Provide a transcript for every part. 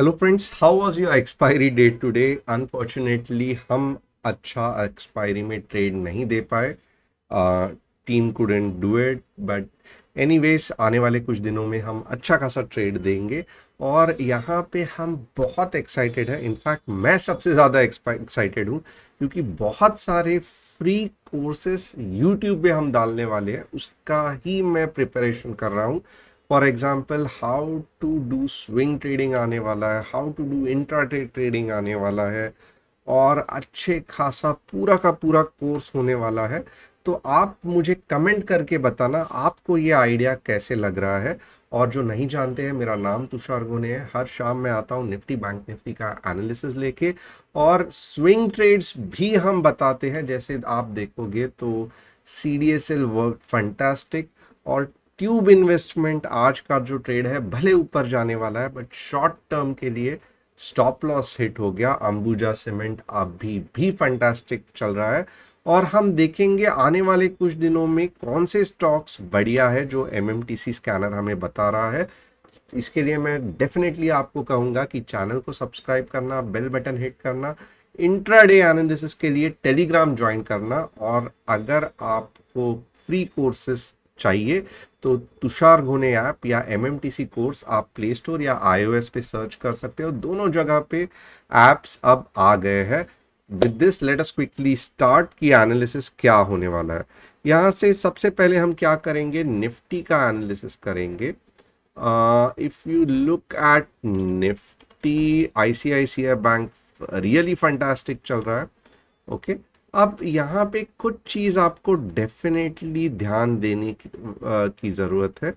Hello friends how was your expiry date today unfortunately हम अच्छा expiry में trade नहीं दे पाए team couldn't do it but any आने वाले कुछ दिनों में हम अच्छा खासा ट्रेड देंगे और यहाँ पे हम बहुत एक्साइटेड हैं इनफैक्ट मैं सबसे ज़्यादा एक्साइटेड हूँ क्योंकि बहुत सारे फ्री कोर्सेस यूट्यूब पे हम डालने वाले हैं उसका ही मैं प्रिपरेशन कर रहा हूँ for example how to do swing trading आने वाला है how to do intra trading आने वाला है और अच्छे खासा पूरा का पूरा कोर्स होने वाला है तो आप मुझे कमेंट करके बताना आपको ये आइडिया कैसे लग रहा है और जो नहीं जानते हैं मेरा नाम तुषार गोने है हर शाम मैं आता हूँ निफ्टी बैंक निफ्टी का एनालिसिस लेके और स्विंग ट्रेड्स भी हम बताते हैं जैसे आप देखोगे तो C D S L work fantastic और ट्यूब इन्वेस्टमेंट आज का जो ट्रेड है भले ऊपर जाने वाला है बट शॉर्ट टर्म के लिए स्टॉप लॉस हिट हो गया अंबुजा सीमेंट अभी भी फंटास्टिक चल रहा है और हम देखेंगे आने वाले कुछ दिनों में कौन से स्टॉक्स बढ़िया है जो एम स्कैनर हमें बता रहा है इसके लिए मैं डेफिनेटली आपको कहूंगा कि चैनल को सब्सक्राइब करना बेल बटन हिट करना इंट्राडे एनालिसिस के लिए टेलीग्राम ज्वाइन करना और अगर आपको फ्री कोर्सेस चाहिए तो तुषार घोने ऐप या एम कोर्स आप प्ले स्टोर या आईओएस पे सर्च कर सकते हो दोनों जगह पे ऐप्स अब आ गए हैं with this let us quickly start की एनालिसिस क्या होने वाला है यहाँ से सबसे पहले हम क्या करेंगे निफ्टी का एनालिसिस करेंगे if you look at Nifty ICICI bank really fantastic चल रहा है ओके okay? अब यहाँ पे कुछ चीज़ आपको डेफिनेटली ध्यान देने की, आ, की ज़रूरत है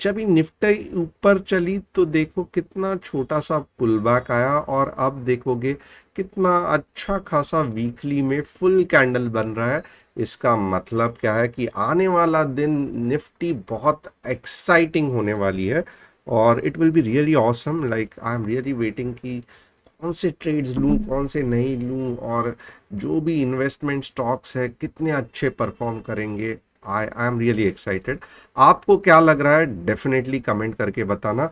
जब निफ्टी ऊपर चली तो देखो कितना छोटा सा पुल बैक आया और अब देखोगे कितना अच्छा खासा वीकली में फुल कैंडल बन रहा है इसका मतलब क्या है कि आने वाला दिन निफ्टी बहुत एक्साइटिंग होने वाली है और it will be really awesome like I am really waiting कि कौन से ट्रेड्स लूँ कौन से नहीं लूँ और जो भी इन्वेस्टमेंट स्टॉक्स है कितने अच्छे परफॉर्म करेंगे I I am really excited आपको क्या लग रहा है डेफिनेटली कमेंट करके बताना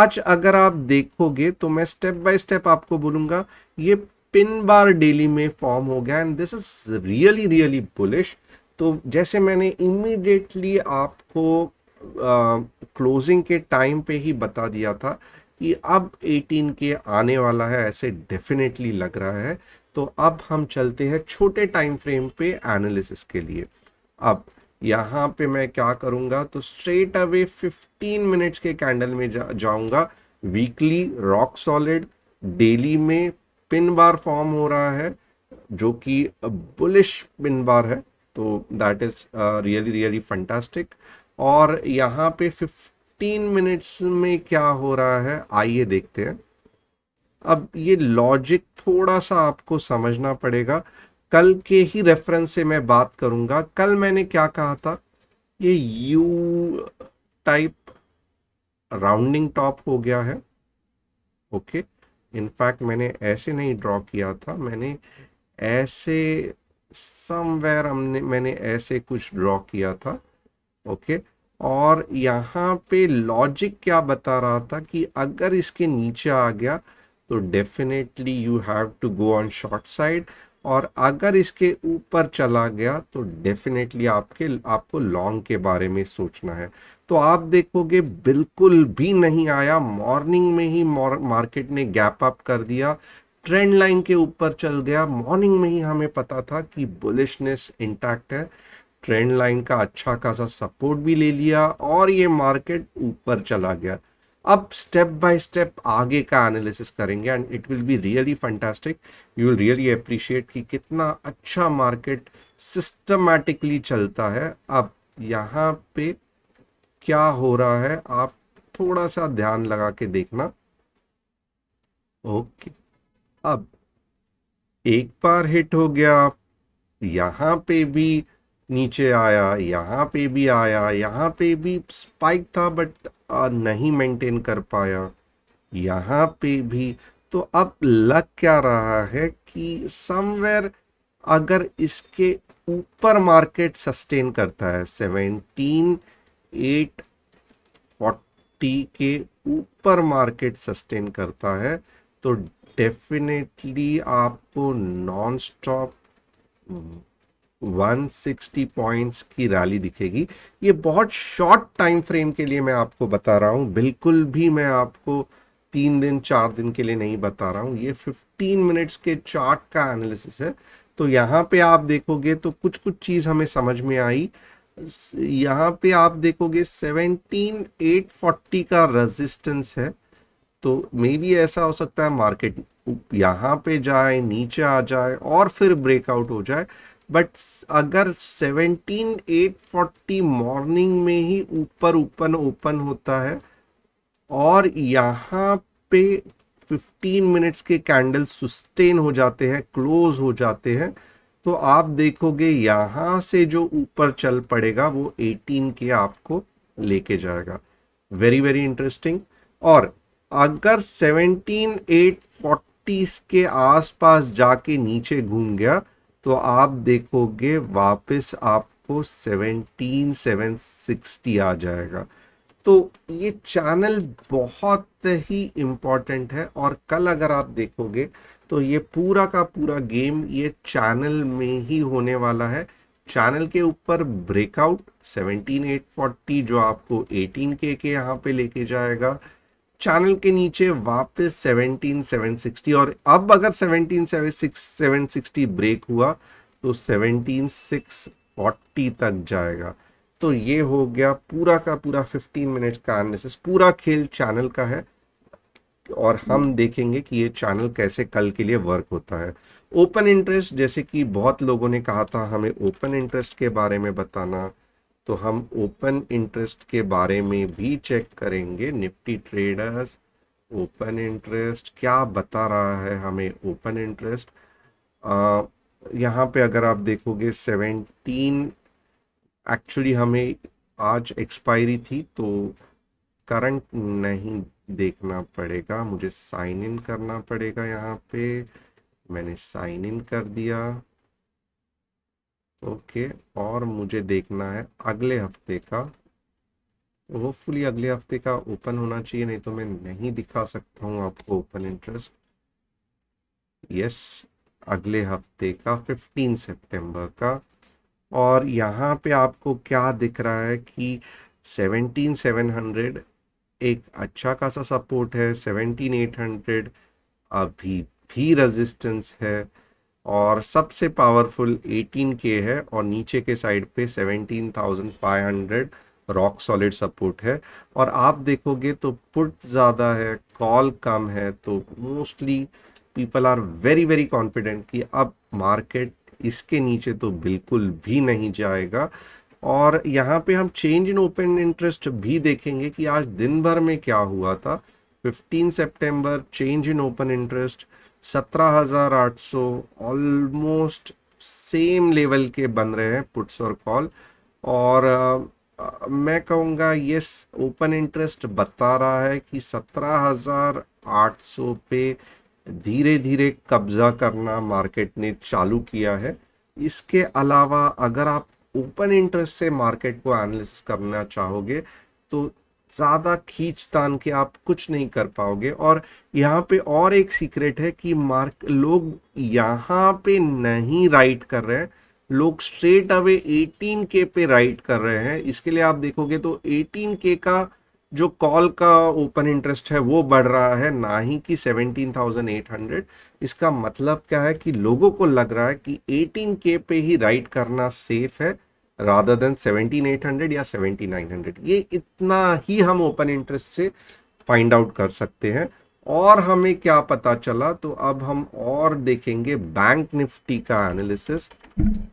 आज अगर आप देखोगे तो मैं स्टेप बाय स्टेप आपको बोलूँगा ये पिन बार डेली में फॉर्म हो गया and this is really really bullish तो जैसे मैंने इमीडिएटली आपको क्लोजिंग uh, के टाइम पे ही बता दिया था कि अब 18 के आने वाला है ऐसे डेफिनेटली लग रहा है तो अब हम चलते हैं छोटे टाइम फ्रेम पे एनालिसिस के लिए अब यहाँ पे मैं क्या करूँगा तो स्ट्रेट अवे 15 मिनट्स के कैंडल में जा, जाऊँगा वीकली रॉक सॉलिड डेली में पिन बार फॉर्म हो रहा है जो कि बुलिश पिन बार है तो that is really really fantastic और यहाँ पे फिफ्टीन मिनट्स में क्या हो रहा है आइए देखते हैं अब ये लॉजिक थोड़ा सा आपको समझना पड़ेगा कल के ही रेफरेंस से मैं बात करूंगा कल मैंने क्या कहा था ये यू टाइप राउंडिंग टॉप हो गया है ओके इनफैक्ट मैंने ऐसे नहीं ड्रॉ किया था मैंने ऐसे समवेयर हमने मैंने ऐसे कुछ ड्रॉ किया था ओके okay? और यहाँ पे लॉजिक क्या बता रहा था कि अगर इसके नीचे आ गया तो definitely you have to go on short side और अगर इसके ऊपर चला गया तो डेफिनेटली आपके आपको लॉन्ग के बारे में सोचना है तो आप देखोगे बिल्कुल भी नहीं आया मॉर्निंग में ही मार्केट ने गैप अप कर दिया ट्रेंड लाइन के ऊपर चल गया मॉर्निंग में ही हमें पता था कि बुलिशनेस इंटैक्ट है ट्रेंड लाइन का अच्छा खासा सपोर्ट भी ले लिया और ये मार्केट ऊपर चला गया अब स्टेप बाय स्टेप आगे का एनालिसिस करेंगे and it will be really fantastic you will really appreciate कि कितना अच्छा मार्केट सिस्टमैटिकली चलता है अब यहाँ पे क्या हो रहा है आप थोड़ा सा ध्यान लगा के देखना ओके अब एक बार हिट हो गया यहाँ पे भी नीचे आया यहाँ पे भी आया यहाँ पे भी स्पाइक था बट नहीं मेंटेन कर पाया यहाँ पे भी तो अब लग क्या रहा है कि समवेयर अगर इसके ऊपर मार्केट सस्टेन करता है सेवेंटीन एट फोर्टी के ऊपर मार्केट सस्टेन करता है तो डेफिनेटली आपको नॉन स्टॉप 160 पॉइंट्स की रैली दिखेगी ये बहुत शॉर्ट टाइम फ्रेम के लिए मैं आपको बता रहा हूँ बिल्कुल भी मैं आपको तीन दिन चार दिन के लिए नहीं बता रहा हूँ ये 15 मिनट्स के चार्ट का एनालिसिस है तो यहाँ पे आप देखोगे तो कुछ कुछ चीज़ हमें समझ में आई यहाँ पे आप देखोगे 17840 का रेजिस्टेंस है तो मे बी ऐसा हो सकता है मार्केट यहाँ पे जाए नीचे आ जाए और फिर ब्रेकआउट हो जाए बट अगर फोर्टी मॉर्निंग में ही ऊपर ओपन ओपन होता है और यहाँ पे 15 मिनट्स के कैंडल सुस्टेन हो जाते हैं क्लोज हो जाते हैं तो आप देखोगे यहाँ से जो ऊपर चल पड़ेगा वो 18 के आपको लेके जाएगा वेरी वेरी इंटरेस्टिंग और अगर फोर्टी के आसपास जाके नीचे घूम गया तो आप देखोगे वापस आपको सेवनटीन सेवन सिक्सटी आ जाएगा तो ये चैनल बहुत ही इम्पॉर्टेंट है और कल अगर आप देखोगे तो ये पूरा का पूरा गेम ये चैनल में ही होने वाला है चैनल के ऊपर ब्रेकआउट 17840 जो आपको 18k के यहाँ पे लेके जाएगा चैनल के नीचे वापस 17760 और अब अगर 17760 ब्रेक हुआ तो 17640 तक जाएगा तो ये हो गया पूरा का पूरा 15 मिनट का एनालिसिस पूरा खेल चैनल का है और हम देखेंगे कि ये चैनल कैसे कल के लिए वर्क होता है ओपन इंटरेस्ट जैसे कि बहुत लोगों ने कहा था हमें ओपन इंटरेस्ट के बारे में बताना तो हम ओपन इंटरेस्ट के बारे में भी चेक करेंगे निफ्टी ट्रेडर्स ओपन इंटरेस्ट क्या बता रहा है हमें ओपन इंटरेस्ट यहाँ पे अगर आप देखोगे सेवेंटीन एक्चुअली हमें आज एक्सपायरी थी तो करंट नहीं देखना पड़ेगा मुझे साइन इन करना पड़ेगा यहाँ पे मैंने साइन इन कर दिया ओके और मुझे देखना है अगले हफ्ते का होपफुली अगले हफ्ते का ओपन होना चाहिए नहीं तो मैं नहीं दिखा सकता हूँ आपको ओपन इंटरेस्ट यस अगले हफ्ते का 15 सितंबर का और यहाँ पे आपको क्या दिख रहा है कि 17700 एक अच्छा खासा सपोर्ट है 17800 अभी भी रेजिस्टेंस है और सबसे पावरफुल 18 के है और नीचे के साइड पे 17,500 रॉक सॉलिड सपोर्ट है और आप देखोगे तो पुट ज़्यादा है कॉल कम है तो mostly people are very very confident कि अब मार्केट इसके नीचे तो बिल्कुल भी नहीं जाएगा और यहाँ पे हम चेंज इन ओपन इंटरेस्ट भी देखेंगे कि आज दिन भर में क्या हुआ था 15 सितंबर चेंज इन ओपन इंटरेस्ट सत्रह हज़ार आठ सौ ऑलमोस्ट सेम लेवल के बन रहे हैं पुट्स और कॉल और आ, मैं कहूँगा यस ओपन इंटरेस्ट बता रहा है कि सत्रह हज़ार आठ सौ पे धीरे धीरे कब्जा करना मार्केट ने चालू किया है इसके अलावा अगर आप ओपन इंटरेस्ट से मार्केट को एनालिसिस करना चाहोगे तो ज़्यादा खींच तान के आप कुछ नहीं कर पाओगे और यहाँ पे और एक सीक्रेट है कि मार्क लोग यहाँ पे नहीं राइट कर रहे हैं लोग स्ट्रेट अवे 18 के पे राइट कर रहे हैं इसके लिए आप देखोगे तो 18 के का जो कॉल का ओपन इंटरेस्ट है वो बढ़ रहा है ना ही कि 17,800 इसका मतलब क्या है कि लोगों को लग रहा है कि 18 के पे ही राइट करना सेफ है राधर देन 17800 या 7900 ये इतना ही हम ओपन इंटरेस्ट से फाइंड आउट कर सकते हैं और हमें क्या पता चला तो अब हम और देखेंगे बैंक निफ्टी का एनालिसिस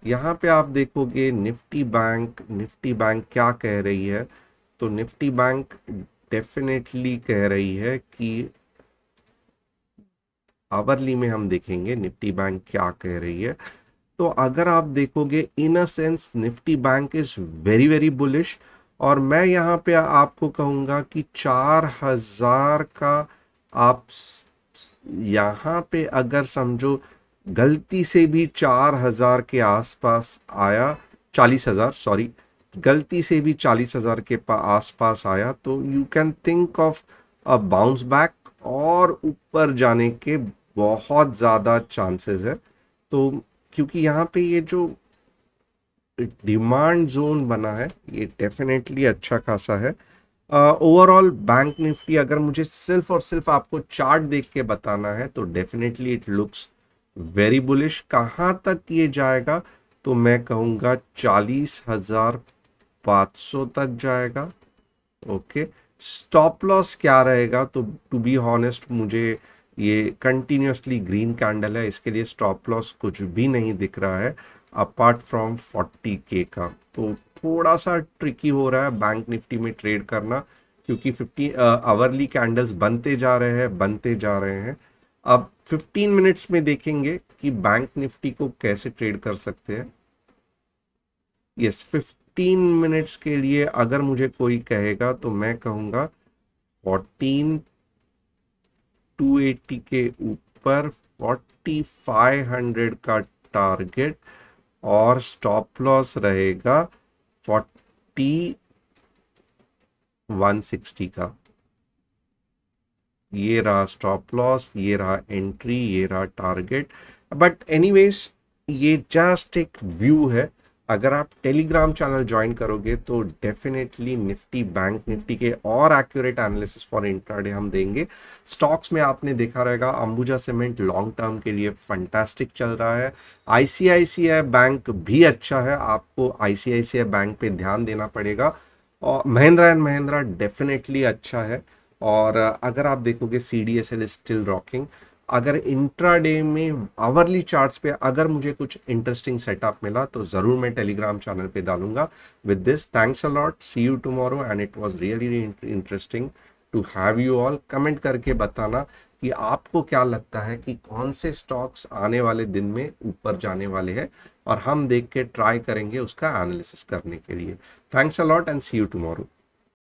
यहाँ पे आप देखोगे निफ्टी बैंक निफ्टी बैंक क्या कह रही है तो निफ्टी बैंक डेफिनेटली कह रही है कि आवरली में हम देखेंगे निफ्टी बैंक क्या कह रही है तो अगर आप देखोगे in a sense Nifty bank is very very bullish और मैं यहाँ पे आपको कहूँगा कि चार हजार का आप यहाँ पे अगर समझो गलती से भी चार हजार के आसपास आया चालीस हजार सॉरी गलती से भी चालीस हजार के आसपास आया तो you can think of a bounce back और ऊपर जाने के बहुत ज़्यादा चांसेस है तो क्योंकि यहाँ पे ये जो डिमांड जोन बना है ये डेफिनेटली अच्छा खासा है ओवरऑल बैंक निफ्टी अगर मुझे सिर्फ और सिर्फ आपको चार्ट देख के बताना है तो definitely it looks very bullish कहाँ तक ये जाएगा तो मैं कहूँगा चालीस हजार पाँच सौ तक जाएगा ओके स्टॉप लॉस क्या रहेगा तो टू बी हॉनेस्ट मुझे ये कंटिन्यूसली ग्रीन कैंडल है इसके लिए स्टॉप लॉस कुछ भी नहीं दिख रहा है अपार्ट फ्रॉम 40 के का तो थोड़ा सा ट्रिकी हो रहा है बैंक निफ्टी में ट्रेड करना क्योंकि 50 आवरली कैंडल्स बनते जा रहे हैं बनते जा रहे हैं अब 15 मिनट्स में देखेंगे कि बैंक निफ्टी को कैसे ट्रेड कर सकते हैं यस फिफ्टीन मिनट्स के लिए अगर मुझे कोई कहेगा तो मैं कहूँगा फोर्टीन 280 के ऊपर 4500 का टारगेट और स्टॉप लॉस रहेगा 4160 का ये रहा स्टॉप लॉस ये रहा एंट्री ये रहा टारगेट बट एनीवेज ये जस्ट एक व्यू है अगर आप टेलीग्राम चैनल ज्वाइन करोगे तो डेफिनेटली निफ्टी बैंक निफ्टी के और एक्यूरेट एनालिसिस फॉर इंट्राडे हम देंगे स्टॉक्स में आपने देखा रहेगा अंबुजा सीमेंट लॉन्ग टर्म के लिए फंटास्टिक चल रहा है आईसीआईसीआई बैंक भी अच्छा है आपको आईसीआईसीआई बैंक पे ध्यान देना पड़ेगा और महिंद्रा एंड महिंद्रा डेफिनेटली अच्छा है और अगर आप देखोगे C D S L is still rocking अगर इंट्रा डे में आवरली चार्ट्स पे अगर मुझे कुछ इंटरेस्टिंग सेटअप मिला तो ज़रूर मैं टेलीग्राम चैनल पे डालूंगा with this thanks a lot see you tomorrow and it was really interesting to have you all comment करके बताना कि आपको क्या लगता है कि कौन से स्टॉक्स आने वाले दिन में ऊपर जाने वाले हैं और हम देख के ट्राई करेंगे उसका एनालिसिस करने के लिए thanks a lot and see you tomorrow